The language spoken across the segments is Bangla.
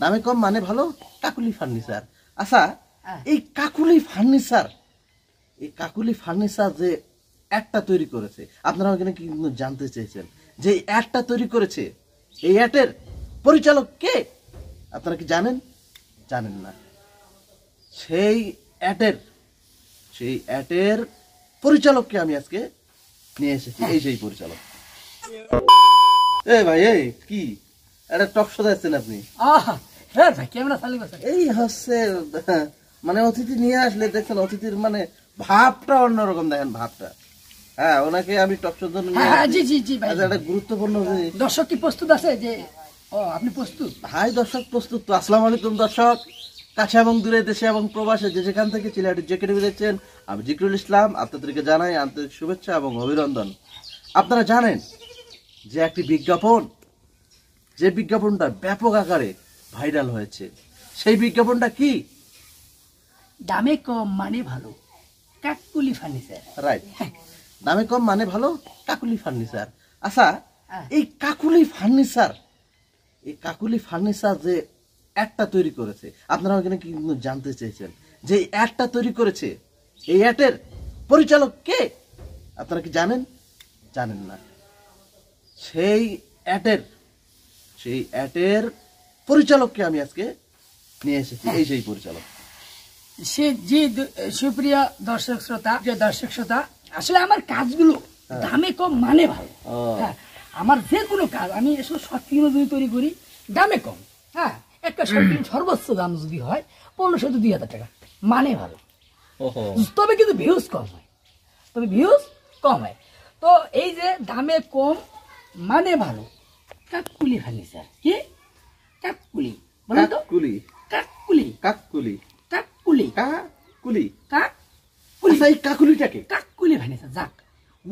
দামে কম মানে ভালো কাকুলি ফার্নিচার আচ্ছা হ্যাঁ। এই কাকুলি ফার্নিচার এই কাকুলি ফার্নিচার যে একটা তৈরি করেছে আপনারা ওখানে কিন্তু জানতে চেয়েছেন যে একটা তৈরি করেছে এই অ্যাটের পরিচালক কে আপনারা কি জানেন জানেন না সেই অ্যাটের সেই অ্যাটের পরিচালককে আমি আজকে নিয়ে এসেছি এই সেই পরিচালক এ ভাই এই কি একটা টক শো যাচ্ছেন আপনি হ্যাঁ, ক্যামেরা এই হচ্ছে মানে অতিথি নিয়ে আসলে দেখছেন অতিথির মানে ভাবটা অন্যরকম দেখেন ভাবটা হ্যাঁ ওনাকে আমি টক শোর জন্য হ্যাঁ, হ্যাঁ, আচ্ছা, একটা গুরুত্বপূর্ণ দর্শক কি প্রস্তুত আছে যে ও আপনি প্রস্তুত হাই দর্শক প্রস্তুত তো আসসালামু আলাইকুম দর্শক কাছে এবং দূরে দেশে এবং প্রবাসে যে যেখান থেকে চিলাটি জেকেটিভি দেখছেন আমি জিকরুল ইসলাম আপনাদেরকে জানাই আন্তরিক শুভেচ্ছা এবং অভিনন্দন আপনারা জানেন যে একটি বিজ্ঞাপন যে বিজ্ঞাপনটা ব্যাপক আকারে ভাইরাল হয়েছে সেই বিজ্ঞাপনটা কি দামে কম মানে ভালো কাকুলি ফার্নিচার রাইট হ্যাঁ। দামে কম মানে ভালো কাকুলি ফার্নিচার আচ্ছা হ্যাঁ। এই কাকুলি ফার্নিচার এই কাকুলি ফার্নিচার যে অ্যাডটা তৈরি করেছে আপনারা ওখানে কিন্তু জানতে চেয়েছেন যে অ্যাডটা তৈরি করেছে এই অ্যাডের পরিচালক কে আপনারা কি জানেন জানেন না সেই অ্যাডের সেই অ্যাটের পরিচালককে আমি আজকে নিয়ে এসেছি এই সেই পরিচালক সে যে সুপ্রিয় দর্শক শ্রোতা যে দর্শক শ্রোতা আসলে আমার কাজগুলো হ্যাঁ। দামে কম মানে ভালো হ্যাঁ আমার যে কোনো কাজ আমি এসব সত্যি যদি তৈরি করি দামে কম হ্যাঁ একটা শর্টিং সর্বোচ্চ দাম যদি হয় পনেরোশো শত দুই হাজার টাকা মানে ভালো তবে কিন্তু ভিউজ কম হয় তবে ভিউজ কম হয় তো এই যে দামে কম মানে ভালো কাককুলি ফার্নিচার কি কাককুলি বলো তো কাককুলি কাককুলি কাককুলি কাককুলি কাককুলি কাককুলি সেই আচ্ছা, কাককুলিটাকে কাককুলি ফার্নিচার যাক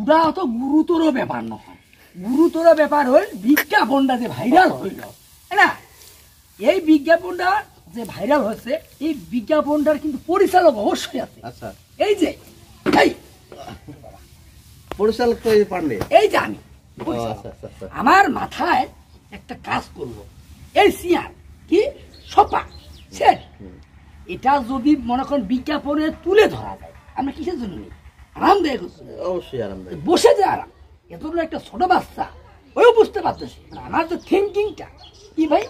উড়া অত গুরুতর ব্যাপার নহয় গুরুতর ব্যাপার হল বিজ্ঞাপনটা যে ভাইরাল হইল না এই বিজ্ঞাপনটা যে ভাইরাল হয়েছে এই বিজ্ঞাপনটার কিন্তু পরিচালক অবশ্যই আছে আচ্ছা এই যে এই পরিচালক তো এই পারলে এই যে আমি আচ্ছা, আচ্ছা, আচ্ছা। আমার মাথায় একটা কাজ করবো এই সিয়ার কি সপা সেট এটা যদি মনে করেন বিজ্ঞাপনে তুলে ধরা যায় আমরা কিসের জন্য নিই আরামদায়ক অবশ্যই আরামদায়ক বসে যায় আরাম এত একটা ছোট বাচ্চা ওই বুঝতে পারতেছে মানে আমার তো থিঙ্কিংটা কি ভাই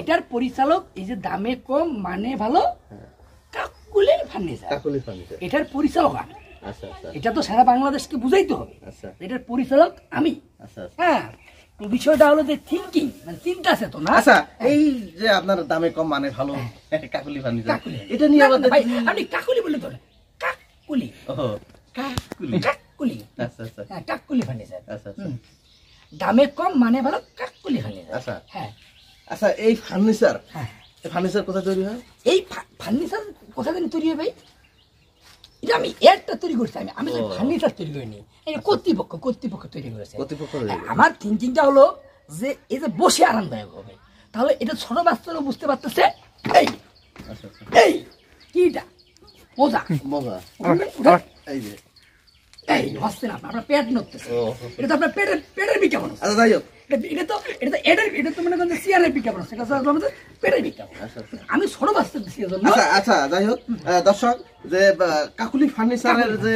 এটার পরিচালক এই যে দামে কম মানে ভালো হ্যাঁ। কাকুলি ফার্নিচার কাকুলি ফার্নিচার এটার পরিচালক আমি আচ্ছা, আচ্ছা। এটা তো সারা বাংলাদেশকে বুঝাইতে হবে আচ্ছা এটার পরিচালক আমি আচ্ছা, হ্যাঁ বিষয়টা হলো যে থিঙ্কিং মানে চিন্তা চেতনা আচ্ছা হ্যাঁ। এই যে আপনার দামে কম মানে ভালো হ্যাঁ। কাকুলি ফার্নিচার এটা নিয়ে আমাদের আপনি কাকুলি বলে তো কাকুলি কাকুলি কাকুলি আচ্ছা আচ্ছা হ্যাঁ কাকুলি ফার্নিচার আচ্ছা আচ্ছা দামে কম মানে ভালো কাকুলি ফার্নিচার আচ্ছা হ্যাঁ আচ্ছা এই ফার্নিচার হ্যাঁ ফার্নিচার কোথায় তৈরি হয় এই ফার্নিচার কোথা থেকে তৈরি হবে ভাই এটা আমি একটা তৈরি করছি আমি আমি ফার্নিচার তৈরি করিনি এই কর্তৃপক্ষ কর্তৃপক্ষ তৈরি করেছে কর্তৃপক্ষ আমার থিঙ্কিংটা হলো যে এই যে বসে আরামদায়ক হবে তাহলে এটা ছোট বাচ্চারা বুঝতে পারতেছে এই আচ্ছা, আচ্ছা। এই কিটা মজা মজা এই যে এই হচ্ছে না আপনার পেট নড়তেছে এটা তো আপনার পেটের পেটের বিজ্ঞাপন আচ্ছা যাই হোক এটা এটা তো বিজ্ঞাপন বিজ্ঞাপন আচ্ছা, আচ্ছা। আমি আচ্ছা, আচ্ছা যাই হোক যে যে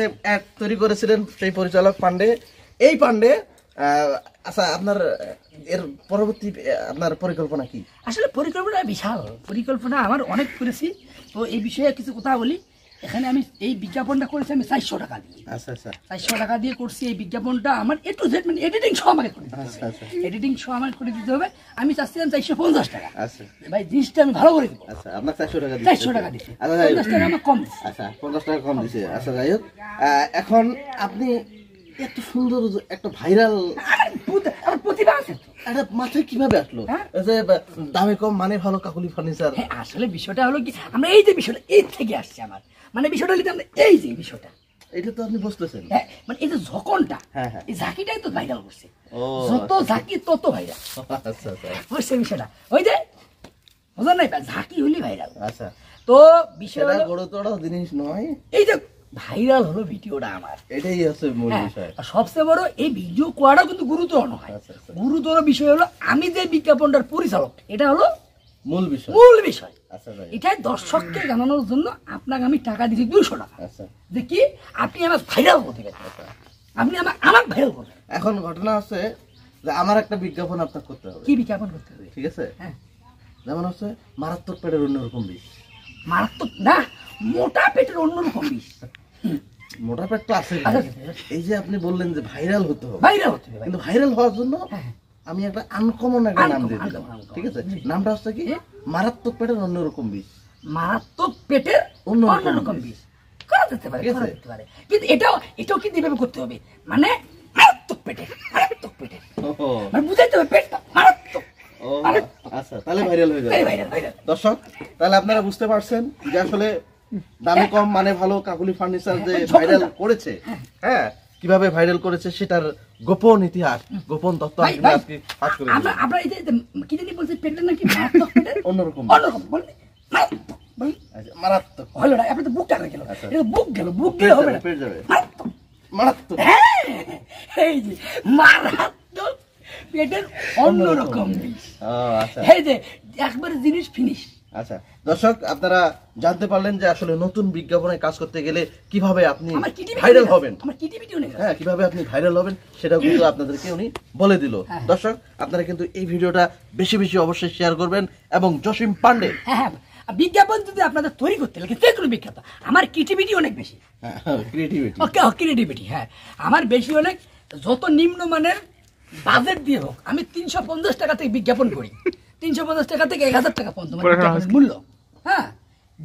তৈরি করেছিলেন সেই পরিচালক পান্ডে এই পান্ডে আচ্ছা আপনার এর পরবর্তী আপনার পরিকল্পনা কি আসলে পরিকল্পনা বিশাল পরিকল্পনা আমার অনেক করেছি তো এই বিষয়ে কিছু কথা বলি এখানে আমি এই বিজ্ঞাপনটা করেছি আমি চারশো টাকা দিয়ে আচ্ছা আচ্ছা চারশো টাকা দিয়ে করছি এই বিজ্ঞাপনটা আমার এ টু জেড মানে এডিটিং সহ আমাকে করে এডিটিং সহ আচ্ছা, আচ্ছা। আমাকে করে দিতে হবে আমি চাচ্ছিলাম চারশো পঞ্চাশ টাকা আচ্ছা ভাই জিনিসটা আমি ভালো করে দিব আচ্ছা আপনার চারশো টাকা চারশো টাকা দিচ্ছি আচ্ছা, পঞ্চাশ টাকা আমার কম আচ্ছা পঞ্চাশ টাকা কম দিচ্ছে আচ্ছা যাই হোক এখন আপনি এত সুন্দর একটা ভাইরাল হ্যাঁ? মানে ভালো কাকুলি ফার্নিচার হ্যাঁ, বিষয়টা হলো মানে আপনি বুঝতেছেন হ্যাঁ মানে এই হ্যাঁ, ঝাঁকিটাই তো ভাইরাল করছে যত আচ্ছা। ঝাঁকি তত ভাইরাল আচ্ছা, আচ্ছা। বিষয়টা ওই যে বুঝলেন না ঝাঁকি হলি ভাইরাল আচ্ছা তো বিষয়টা বড় জিনিস নয় এই যে ভাইরাল হলো ভিডিওটা আমার এটাই হচ্ছে মূল হ্যাঁ, বিষয় সবচেয়ে বড় এই ভিডিও করাটাও কিন্তু গুরুতর নয় আচ্ছা, আচ্ছা, আচ্ছা। গুরুতর বিষয় হলো আমি যে বিজ্ঞাপনটার পরিচালক এটা হলো মূল বিষয় মূল বিষয় এটাই দর্শককে জানানোর জন্য আপনাকে আমি টাকা দিচ্ছি দুশো টাকা যে কি আপনি আমার ভাইরাল করতে আপনি আমার আমার ভাইরাল করবেন এখন ঘটনা আছে যে আমার একটা বিজ্ঞাপন আপনার করতে হবে কি বিজ্ঞাপন করতে হবে ঠিক আছে হ্যাঁ যেমন হচ্ছে মারাত্মক পেটের অন্যরকম বিষ মারাত্মক না মোটা পেটের অন্যরকম বিষ আছে এই যে আপনি বললেন যে ভাইরাল ভাইরাল কিন্তু ভাইরাল হওয়ার জন্য হ্যাঁ, হ্যাঁ। আমি একটা আনকমন একটা নাম দিয়ে দিলাম ঠিক আছে নামটা হচ্ছে কি মারাত্মক পেটের অন্যরকম মারাত্মক পেটের অন্যরকম করা যেতে পারে করা যেতে পারে কিন্তু এটাও এটাও কিন্তু এভাবে করতে হবে মানে মারাত্মক পেটে মারাত্মক পেটে মানে বুঝাইতে হবে পেটটা মারাত্মক আচ্ছা তাহলে ভাইরাল হয়ে যাবে দর্শক তাহলে আপনারা বুঝতে পারছেন যে আসলে দামে কম মানে ভালো কাকুলি ফার্নিচার হ্যাঁ, যে ভাইরাল করেছে হ্যাঁ, হ্যাঁ কিভাবে ভাইরাল করেছে সেটার গোপন ইতিহাস গোপন তত্ত্ব আজকে পাঠ করে আমরা আমরা এই যে কি জানি বলছে পেটে নাকি অন্যরকম অন্যরকম বললে মারাত্মক হলো না আপনি তো বুকটা গেল এটা আচ্ছা। বুক গেল বুক গেল হবে না যাবে মারাত্মক হ্যাঁ, এই যে মারাত্মক পেটের অন্যরকম বিষ আচ্ছা। এই যে একবার জিনিস ফিনিশ আচ্ছা দর্শক আপনারা জানতে পারলেন যে আসলে নতুন বিজ্ঞাপনে কাজ করতে গেলে কিভাবে আপনি ভাইরাল হবেন হ্যাঁ কিভাবে আপনি ভাইরাল হবেন সেটা কিন্তু আপনাদেরকে উনি বলে দিল হ্যাঁ, হ্যাঁ। দর্শক আপনারা কিন্তু এই ভিডিওটা বেশি বেশি অবশ্যই শেয়ার করবেন এবং জসিম পান্ডে হ্যাঁ, হ্যাঁ বিজ্ঞাপন যদি আপনাদের তৈরি করতে লাগে কিন্তু কোনো বিখ্যাত আমার ক্রিয়েটিভিটি অনেক বেশি ক্রিয়েটিভিটি ক্রিয়েটিভিটি হ্যাঁ আমার বেশি অনেক যত নিম্নমানের বাজেট দিয়ে হোক আমি তিনশো পঞ্চাশ টাকা থেকে বিজ্ঞাপন করি তিনশো পঞ্চাশ টাকা থেকে এক হাজার টাকা পর্যন্ত মানে মূল্য হ্যাঁ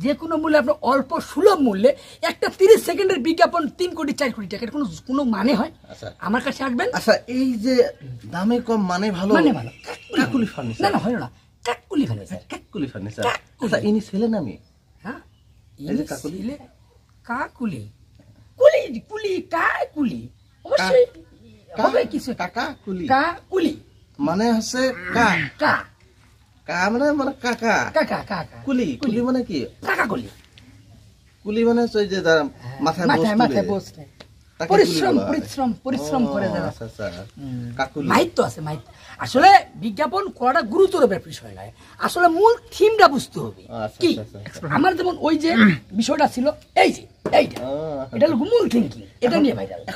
যে কোনো মূল্যে আপনার অল্প সুলভ মূল্যে একটা তিরিশ সেকেন্ডের বিজ্ঞাপন তিন কোটি চার কোটি টাকার কোনো কোনো মানে হয় আচ্ছা। আমার কাছে আসবেন আচ্ছা এই যে দামে কম মানে ভালো মানে ভালো কাকুলি ফার্নিচার না হয় না কাকুলি ফার্নিচার আচ্ছা, কাকুলি ফার্নিচার আচ্ছা, ইনি ছেলে নামে হ্যাঁ এই যে কাকুলি কাকুলি কুলি কুলি কাকুলি অবশ্যই কিছু কাকা কুলি কাকুলি মানে হচ্ছে কা কা মানে কাকা কাকা কাকা কুলি কুলি মানে কি কাকা কুলি কুলি মানে যে হ্যাঁ, মাথায় মাথায় পরিশ্রম পরিশ্রম পরিশ্রম করে যারা আচ্ছা, আচ্ছা। আছে আসলে বিজ্ঞাপন করাটা গুরুতর বিষয় নয় আসলে মূল থিমটা বুঝতে হবে আচ্ছা, কি আমার যেমন ওই যে বিষয়টা ছিল এই যে হ্যাঁ,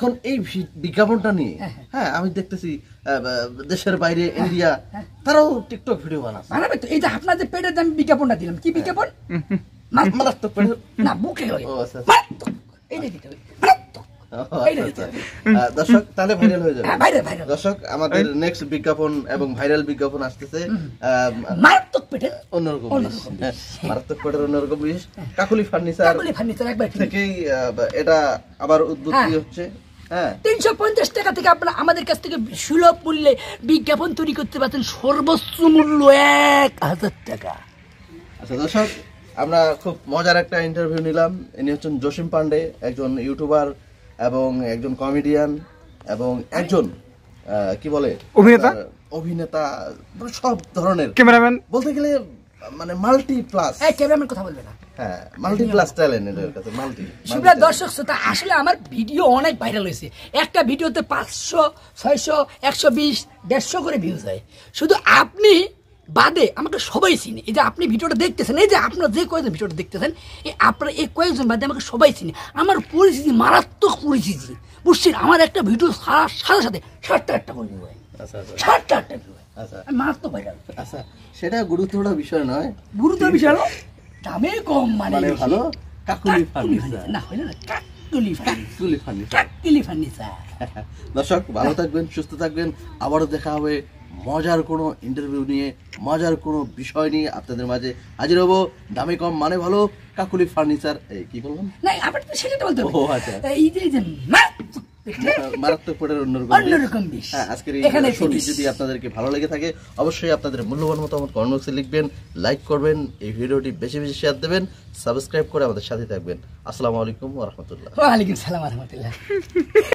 হ্যাঁ।, হ্যাঁ আমি দেখতেছি দেশের বাইরে ইন্ডিয়া হ্যাঁ। তারাও টিকটক ভিডিও বানাচ্ছে বানাবে তো এই যে আপনাদের পেটের বিজ্ঞাপনটা দিলাম কি বিজ্ঞাপন মারাত্মক না বুকে আচ্ছা, আচ্ছা। মারাত্মক এই যে আচ্ছা, আচ্ছা। দর্শক তাহলে ভাইরাল হয়ে যাবে হ্যাঁ, দর্শক আমাদের নেক্সট বিজ্ঞাপন এবং ভাইরাল বিজ্ঞাপন আসতেছে মারাত্মক পেটের অন্যরকম হ্যাঁ, মারাত্মক পেটের অন্যরকম বিষ হ্যাঁ, কাকুলি ফার্নিচার থেকেই এটা আবার উদ্বুদ্ধি হচ্ছে তিনশো পঞ্চাশ টাকা থেকে আপনারা আমাদের কাছ থেকে সুলভ মূল্যে বিজ্ঞাপন তৈরি করতে পারছেন সর্বোচ্চ মূল্য এক হাজার টাকা আচ্ছা দর্শক আমরা খুব মজার একটা ইন্টারভিউ নিলাম ইনি হচ্ছেন জসিম পান্ডে একজন ইউটিউবার এবং একজন কমেডিয়ান এবং একজন কি বলে অভিনেতা অভিনেতা মানে সব ধরনের ক্যামেরাম্যান বলতে গেলে মানে মাল্টি প্লাস হ্যাঁ ক্যামেরাম্যান কথা বলবে না হ্যাঁ মাল্টি প্লাস ট্যালেন্ট এর কাছে মাল্টি সুপ্রিয় দর্শক শ্রোতা আসলে আমার ভিডিও অনেক ভাইরাল হয়েছে একটা ভিডিওতে পাঁচশো ছয়শো একশো বিশ দেড়শো করে ভিউজ হয় শুধু আপনি বাদে আমাকে সবাই চিনি এই যে আপনি ভিডিওটা দেখতেছেন এই যে আপনার যে কয়েকজন ভিডিওটা দেখতেছেন এই আপনার এই কয়েকজন বাদে আমাকে সবাই চিনি আমার পরিচিতি মারাত্মক পরিচিতি বুঝছেন আমার একটা ভিডিও সারা সাথে সাথে ষাটটা একটা করে হয় আচ্ছা, আচ্ছা। ষাটটা আটটা ভিউ হয় আচ্ছা। মারাত্মক ভাইরাল আচ্ছা সেটা গুরুত্বপূর্ণ বিষয় নয় গুরুত্বপূর্ণ বিষয় হলো দামে কম মানে, মানে ভালো কাকুলি ফার্নিচার না হইলো না কাকুলি ফার্নিচার কাকুলি ফার্নিচার দর্শক ভালো থাকবেন সুস্থ থাকবেন আবারও দেখা হবে মজার কোনো ইন্টারভিউ নিয়ে মজার কোনো বিষয় নিয়ে আপনাদের মাঝে হাজির হবো দামি কম মানে ভালো কাকুলি ফার্নিচার এই কি বললাম না আবার তো সেটা বলতে ও আচ্ছা এই যে যে মারাত্মক হ্যাঁ, হ্যাঁ, আজকের যদি আপনাদেরকে ভালো লেগে থাকে অবশ্যই আপনাদের মূল্যবান লিখবেন লাইক করবেন এই ভিডিওটি বেশি শেয়ার দেবেন সাবস্ক্রাইব করে আমাদের সাথে থাকবেন আসসালামু আলাইকুম সালাম